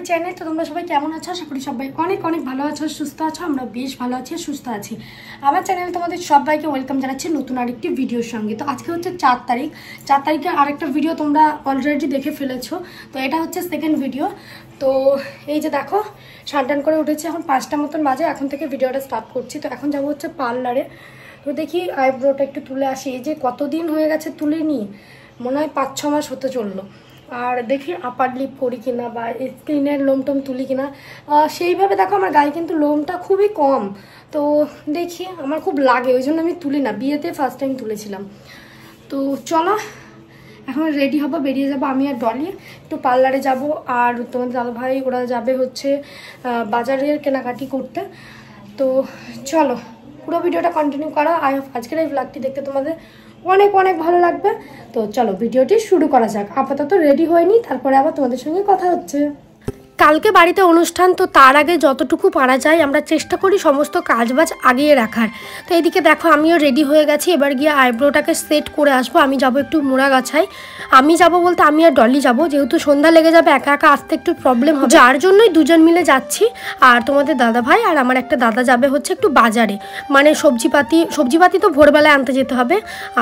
my channel তো তোমরা সবাই কেমন আছো আশা করি সবাই অনেক অনেক ভালো আছো সুস্থ আছো আমরা বেশ ভালো আছি সুস্থ আছি আমার চ্যানেলে তোমাদের সবাইকে ওয়েলকাম জানাচ্ছি নতুন আরেকটি ভিডিওর সঙ্গে তো আজকে হচ্ছে চার তারিখ চার তারিখে আরেকটা ভিডিও তোমরা অলরেডি দেখে ফেলেছো তো এটা হচ্ছে সেকেন্ড ভিডিও তো এই যে দেখো সানটান করে উঠেছি এখন পাঁচটা মতন বাজে এখন থেকে ভিডিওটা স্টার্ট করছি তো এখন যাবো হচ্ছে পার্লারে তো দেখি আইব্রোটা একটু তুলে আসি এই যে কতদিন হয়ে গেছে তুলে নিই মনে হয় পাঁচ ছ মাস হতে চললো আর দেখি আপার লিপ করি কিনা বা স্কিনের লোম টোম তুলি কিনা সেইভাবে দেখো আমার গায়ে কিন্তু লোমটা খুবই কম তো দেখি আমার খুব লাগে ওই জন্য আমি তুলি না বিয়েতে ফার্স্ট টাইম তুলেছিলাম তো চলো এখন রেডি হবো বেরিয়ে যাব আমি আর ডলি একটু পার্লারে যাব আর তোমাদের দাদা ভাই ওরা যাবে হচ্ছে বাজারের কেনাকাটি করতে তো চলো পুরো ভিডিওটা কন্টিনিউ করা আই হোপ আজকের এই ব্লগটি দেখতে তোমাদের অনেক অনেক ভালো লাগবে তো চলো ভিডিওটি শুরু করা যাক আপাতত রেডি হয়নি তারপরে আবার তোমাদের সঙ্গে কথা হচ্ছে কালকে বাড়িতে অনুষ্ঠান তো তার আগে যতটুকু পারা যায় আমরা চেষ্টা করি সমস্ত কাজবাজ আগিয়ে রাখার তো এদিকে দেখো আমিও রেডি হয়ে গেছি এবার গিয়ে আইব্রোটাকে সেট করে আসবো আমি যাব একটু মোড়া গাছাই আমি যাব বলতে আমি আর ডলি যাব যেহেতু সন্ধ্যা লেগে যাবে একা একা আসতে একটু প্রবলেম হবে যার জন্যই দুজন মিলে যাচ্ছি আর তোমাদের দাদা ভাই আর আমার একটা দাদা যাবে হচ্ছে একটু বাজারে মানে সবজিপাতি সবজিপাতি তো ভোরবেলায় আনতে যেতে হবে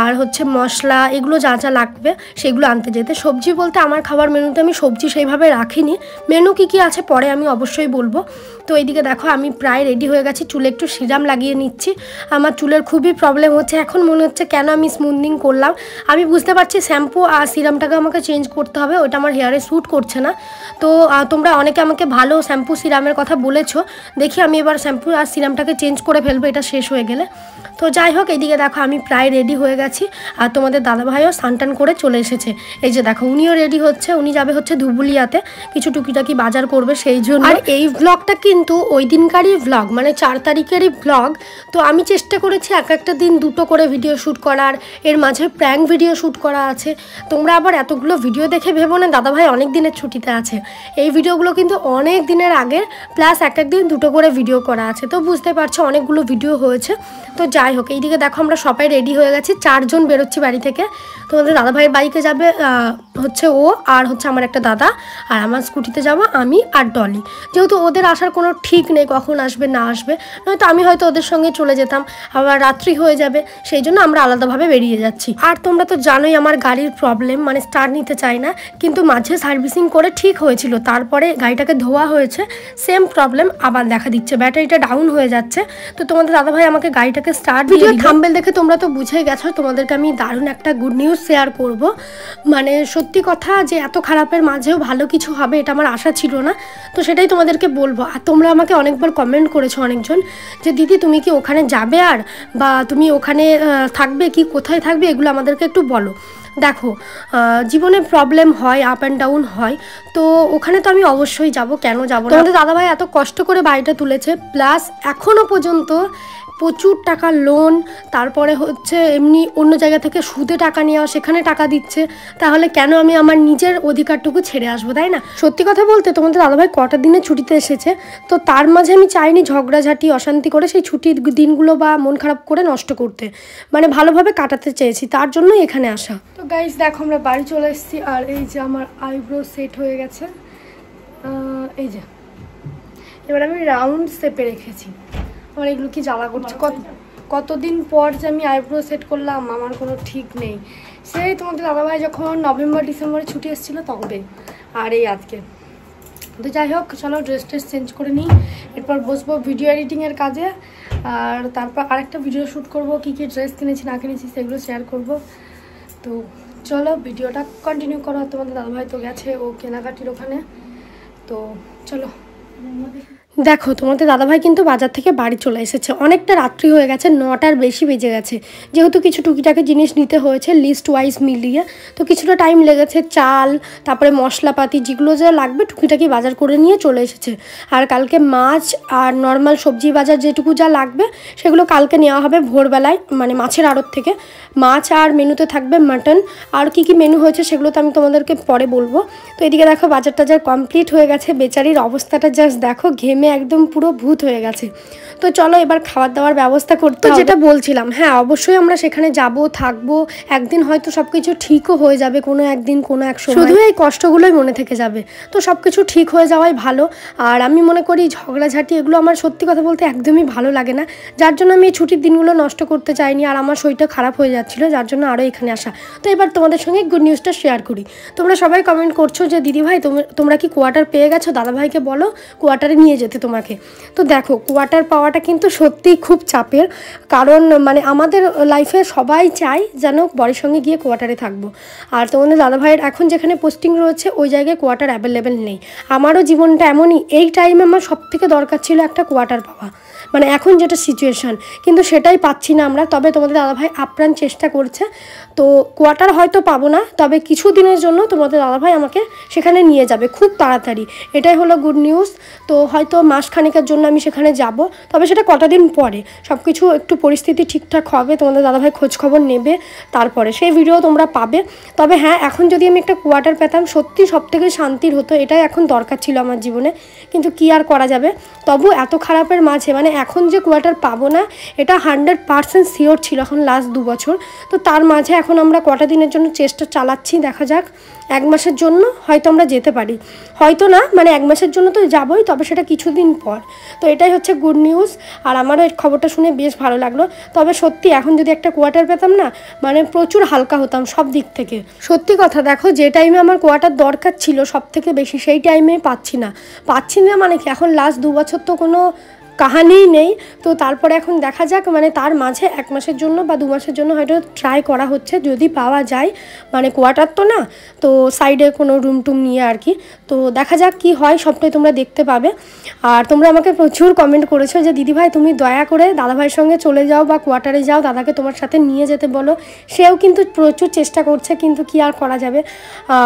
আর হচ্ছে মশলা এগুলো যা যা লাগবে সেগুলো আনতে যেতে সবজি বলতে আমার খাবার মেনুতে আমি সবজি সেইভাবে রাখিনি মেনু কি কী আছে পরে আমি অবশ্যই বলবো তো এইদিকে দেখো আমি প্রায় রেডি হয়ে গেছি চুলে একটু সিরাম লাগিয়ে নিচ্ছি আমার চুলের খুবই প্রবলেম হচ্ছে এখন মনে হচ্ছে কেন আমি স্মুথনিং করলাম আমি বুঝতে পারছি শ্যাম্পু আর সিরামটাকে আমাকে চেঞ্জ করতে হবে ওটা আমার হেয়ারে শ্যুট করছে না তো তোমরা অনেকে আমাকে ভালো শ্যাম্পু সিরামের কথা বলেছো দেখি আমি এবার শ্যাম্পু আর সিরামটাকে চেঞ্জ করে ফেলবো এটা শেষ হয়ে গেলে তো যাই হোক এদিকে দেখো আমি প্রায় রেডি হয়ে গেছি আর তোমাদের দাদাভাইও স্নান করে চলে এসেছে এই যে দেখো উনিও রেডি হচ্ছে উনি যাবে হচ্ছে ধুবুলিয়াতে কিছু টুকিটাকি বাজার করবে সেই জন্য আর এই ব্লগটা কিন্তু ওই দিনকারই ব্লগ মানে চার তারিখেরই ব্লগ তো আমি চেষ্টা করেছি এক একটা দিন দুটো করে ভিডিও শ্যুট করার এর মাঝে প্র্যাঙ্ক ভিডিও শ্যুট করা আছে তোমরা আবার এতগুলো ভিডিও দেখে ভেবো না দাদাভাই অনেক দিনের ছুটিতে আছে এই ভিডিওগুলো কিন্তু অনেক দিনের আগের প্লাস এক এক দিন দুটো করে ভিডিও করা আছে তো বুঝতে পারছো অনেকগুলো ভিডিও হয়েছে তো যাই যাই হোক এইদিকে দেখো আমরা সবাই রেডি হয়ে গেছি চারজন বেরোচ্ছি বাড়ি থেকে তোমাদের দাদাভাইয়ের বাইকে যাবে হচ্ছে ও আর হচ্ছে আমার একটা দাদা আর আমার স্কুটিতে যাবো আমি আর ডলি যেহেতু ওদের আসার কোনো ঠিক নেই কখন আসবে না আসবে নয়তো আমি হয়তো ওদের সঙ্গে চলে যেতাম আবার রাত্রি হয়ে যাবে সেই জন্য আমরা আলাদাভাবে বেরিয়ে যাচ্ছি আর তোমরা তো জানোই আমার গাড়ির প্রবলেম মানে স্টার্ট নিতে চাই না কিন্তু মাঝে সার্ভিসিং করে ঠিক হয়েছিল তারপরে গাড়িটাকে ধোয়া হয়েছে সেম প্রবলেম আবার দেখা দিচ্ছে ব্যাটারিটা ডাউন হয়ে যাচ্ছে তো তোমাদের দাদাভাই আমাকে গাড়িটাকে স্টার্ট স্টার্ট ভিডিও থাম্বেল দেখে তোমরা তো বুঝে গেছো তোমাদেরকে আমি দারুণ একটা গুড নিউজ শেয়ার করব মানে সত্যি কথা যে এত খারাপের মাঝেও ভালো কিছু হবে এটা আমার আশা ছিল না তো সেটাই তোমাদেরকে বলবো আর তোমরা আমাকে অনেকবার কমেন্ট করেছো অনেকজন যে দিদি তুমি কি ওখানে যাবে আর বা তুমি ওখানে থাকবে কি কোথায় থাকবে এগুলো আমাদেরকে একটু বলো দেখো জীবনে প্রবলেম হয় আপ অ্যান্ড ডাউন হয় তো ওখানে তো আমি অবশ্যই যাব কেন যাব না আমাদের দাদাভাই এত কষ্ট করে বাড়িটা তুলেছে প্লাস এখনও পর্যন্ত প্রচুর টাকা লোন তারপরে হচ্ছে এমনি অন্য জায়গা থেকে সুদে টাকা নেওয়া সেখানে টাকা দিচ্ছে তাহলে কেন আমি আমার নিজের অধিকারটুকু ছেড়ে আসবো তাই না সত্যি কথা বলতে তোমাদের দাদাভাই কটা দিনে ছুটিতে এসেছে তো তার মাঝে আমি চাইনি ঝগড়াঝাটি অশান্তি করে সেই ছুটির দিনগুলো বা মন খারাপ করে নষ্ট করতে মানে ভালোভাবে কাটাতে চেয়েছি তার জন্য এখানে আসা তো গাইজ দেখো আমরা বাড়ি চলে এসেছি আর এই যে আমার আইব্রো সেট হয়ে গেছে এই যে এবার আমি রাউন্ড শেপে রেখেছি আমার এগুলো কি জ্বালা করছে কত কতদিন পর যে আমি আইব্রো সেট করলাম আমার কোনো ঠিক নেই সেই তোমাদের দাদাভাই যখন নভেম্বর ডিসেম্বরে ছুটি এসেছিলো তবে আর এই আজকে তো যাই হোক চলো ড্রেস ট্রেস চেঞ্জ করে নিই এরপর বসবো ভিডিও এডিটিংয়ের কাজে আর তারপর আরেকটা ভিডিও শ্যুট করব কী কী ড্রেস কিনেছি না কিনেছি সেগুলো শেয়ার করবো তো চলো ভিডিওটা কন্টিনিউ করো তোমাদের দাদাভাই তো গেছে ও কেনাকাটির ওখানে তো চলো দেখো তোমাদের দাদাভাই কিন্তু বাজার থেকে বাড়ি চলে এসেছে অনেকটা রাত্রি হয়ে গেছে নটার বেশি বেজে গেছে যেহেতু কিছু টুকিটাকি জিনিস নিতে হয়েছে লিস্ট ওয়াইজ মিলিয়ে তো কিছুটা টাইম লেগেছে চাল তারপরে মশলাপাতি যেগুলো যা লাগবে টুকিটাকি বাজার করে নিয়ে চলে এসেছে আর কালকে মাছ আর নর্মাল সবজি বাজার যেটুকু যা লাগবে সেগুলো কালকে নেওয়া হবে ভোরবেলায় মানে মাছের আড়ত থেকে মাছ আর মেনুতে থাকবে মাটন আর কি কি মেনু হয়েছে সেগুলো তো আমি তোমাদেরকে পরে বলবো তো এদিকে দেখো বাজার টাজার কমপ্লিট হয়ে গেছে বেচারির অবস্থাটা জাস্ট দেখো ঘেমে মানে একদম পুরো ভূত হয়ে গেছে তো চলো এবার খাবার দাবার ব্যবস্থা করতে যেটা বলছিলাম হ্যাঁ অবশ্যই আমরা সেখানে যাব থাকবো একদিন হয়তো সব কিছু ঠিকও হয়ে যাবে কোনো একদিন কোনো এক সময় শুধু এই কষ্টগুলোই মনে থেকে যাবে তো সব কিছু ঠিক হয়ে যাওয়াই ভালো আর আমি মনে করি ঝগড়াঝাটি এগুলো আমার সত্যি কথা বলতে একদমই ভালো লাগে না যার জন্য আমি এই ছুটির দিনগুলো নষ্ট করতে চাইনি আর আমার শরীরটা খারাপ হয়ে যাচ্ছিলো যার জন্য আরও এখানে আসা তো এবার তোমাদের সঙ্গে গুড নিউজটা শেয়ার করি তোমরা সবাই কমেন্ট করছো যে দিদিভাই তোমরা কি কোয়ার্টার পেয়ে গেছো দাদাভাইকে বলো কোয়ার্টারে নিয়ে যেতে তোমাকে তো দেখো কোয়ার্টার পাওয়াটা কিন্তু সত্যিই খুব চাপের কারণ মানে আমাদের লাইফে সবাই চাই যেন বরের সঙ্গে গিয়ে কোয়ার্টারে থাকবো আর তোমাদের দাদাভাইয়ের এখন যেখানে পোস্টিং রয়েছে ওই জায়গায় কোয়ার্টার অ্যাভেলেবেল নেই আমারও জীবনটা এমনই এই টাইমে আমার সবথেকে দরকার ছিল একটা কোয়ার্টার পাওয়া মানে এখন যেটা সিচুয়েশান কিন্তু সেটাই পাচ্ছি না আমরা তবে তোমাদের দাদাভাই আপ্রাণ চেষ্টা করছে তো কোয়ার্টার হয়তো পাবো না তবে কিছু দিনের জন্য তোমাদের দাদাভাই আমাকে সেখানে নিয়ে যাবে খুব তাড়াতাড়ি এটাই হলো গুড নিউজ তো হয়তো মাসখানেকের জন্য আমি সেখানে যাব তবে সেটা কটা দিন পরে সব কিছু একটু পরিস্থিতি ঠিকঠাক হবে তোমাদের দাদাভাই খোঁজখবর নেবে তারপরে সেই ভিডিও তোমরা পাবে তবে হ্যাঁ এখন যদি আমি একটা কোয়ার্টার পেতাম সত্যি সবথেকে শান্তির হতো এটাই এখন দরকার ছিল আমার জীবনে কিন্তু কি আর করা যাবে তবু এত খারাপের মাঝে মানে মানে এখন যে কোয়ার্টার পাবো না এটা হান্ড্রেড পারসেন্ট শিওর ছিল এখন লাস্ট দু বছর তো তার মাঝে এখন আমরা কটা দিনের জন্য চেষ্টা চালাচ্ছি দেখা যাক এক মাসের জন্য হয়তো আমরা যেতে পারি হয়তো না মানে এক মাসের জন্য তো যাবোই তবে সেটা কিছুদিন পর তো এটাই হচ্ছে গুড নিউজ আর আমারও এই খবরটা শুনে বেশ ভালো লাগলো তবে সত্যি এখন যদি একটা কোয়ার্টার পেতাম না মানে প্রচুর হালকা হতাম সব দিক থেকে সত্যি কথা দেখো যে টাইমে আমার কোয়ার্টার দরকার ছিল সব থেকে বেশি সেই টাইমে পাচ্ছি না পাচ্ছি না মানে কি এখন লাস্ট দু বছর তো কোনো কাহানেই নেই তো তারপরে এখন দেখা যাক মানে তার মাঝে এক মাসের জন্য বা দু মাসের জন্য হয়তো ট্রাই করা হচ্ছে যদি পাওয়া যায় মানে কোয়ার্টার তো না তো সাইডে কোনো রুম টুম নিয়ে আর কি তো দেখা যাক কি হয় সবটাই তোমরা দেখতে পাবে আর তোমরা আমাকে প্রচুর কমেন্ট করেছো যে দিদিভাই তুমি দয়া করে দাদাভাইয়ের সঙ্গে চলে যাও বা কোয়ার্টারে যাও দাদাকে তোমার সাথে নিয়ে যেতে বলো সেও কিন্তু প্রচুর চেষ্টা করছে কিন্তু কি আর করা যাবে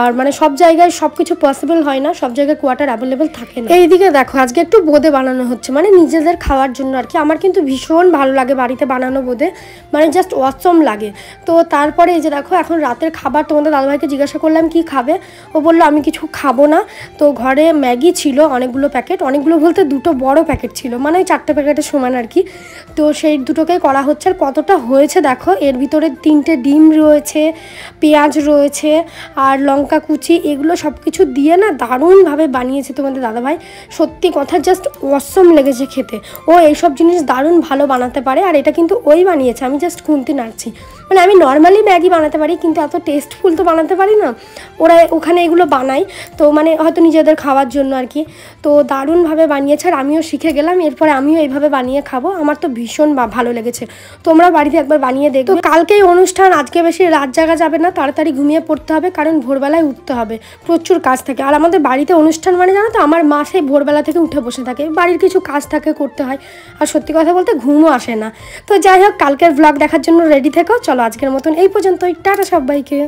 আর মানে সব জায়গায় সব কিছু পসিবল হয় না সব জায়গায় কোয়ার্টার অ্যাভেলেবেল থাকে না এইদিকে দেখো আজকে একটু বোদে বানানো হচ্ছে মানে নিজে বাচ্চাদের খাওয়ার জন্য আর কি আমার কিন্তু ভীষণ ভালো লাগে বাড়িতে বানানো বোধে মানে জাস্ট অসম লাগে তো তারপরে এই যে দেখো এখন রাতের খাবার তোমাদের দাদাভাইকে জিজ্ঞাসা করলাম কি খাবে ও বললো আমি কিছু খাবো না তো ঘরে ম্যাগি ছিল অনেকগুলো প্যাকেট অনেকগুলো বলতে দুটো বড় প্যাকেট ছিল মানে ওই চারটে প্যাকেটের সমান আর কি তো সেই দুটোকেই করা হচ্ছে আর কতটা হয়েছে দেখো এর ভিতরে তিনটে ডিম রয়েছে পেঁয়াজ রয়েছে আর লঙ্কা কুচি এগুলো সব কিছু দিয়ে না দারুণভাবে বানিয়েছে তোমাদের দাদাভাই সত্যি কথা জাস্ট অসম লেগেছে খেতে ও এইসব জিনিস দারুণ ভালো বানাতে পারে আর এটা কিন্তু ওই বানিয়েছে আমি জাস্ট খুনতে নাড়ছি মানে আমি নর্মালি ম্যাগি বানাতে পারি কিন্তু এত টেস্টফুল তো বানাতে পারি না ওরা ওখানে এগুলো বানায় তো মানে হয়তো নিজেদের খাওয়ার জন্য আর কি তো দারুণভাবে বানিয়েছে আর আমিও শিখে গেলাম এরপরে আমিও এইভাবে বানিয়ে খাবো আমার তো ভীষণ ভালো লেগেছে তোমরা বাড়িতে একবার বানিয়ে দেখো কালকেই অনুষ্ঠান আজকে বেশি রাত জাগা যাবে না তাড়াতাড়ি ঘুমিয়ে পড়তে হবে কারণ ভোরবেলায় উঠতে হবে প্রচুর কাজ থাকে আর আমাদের বাড়িতে অনুষ্ঠান মানে জানো তো আমার মা সেই ভোরবেলা থেকে উঠে বসে থাকে বাড়ির কিছু কাজ থাকে করতে হয় আর সত্যি কথা বলতে ঘুমও আসে না তো যাই হোক কালকের ব্লগ দেখার জন্য রেডি থেকো চলো আজকের মতন এই পর্যন্তই টাটা সবাইকে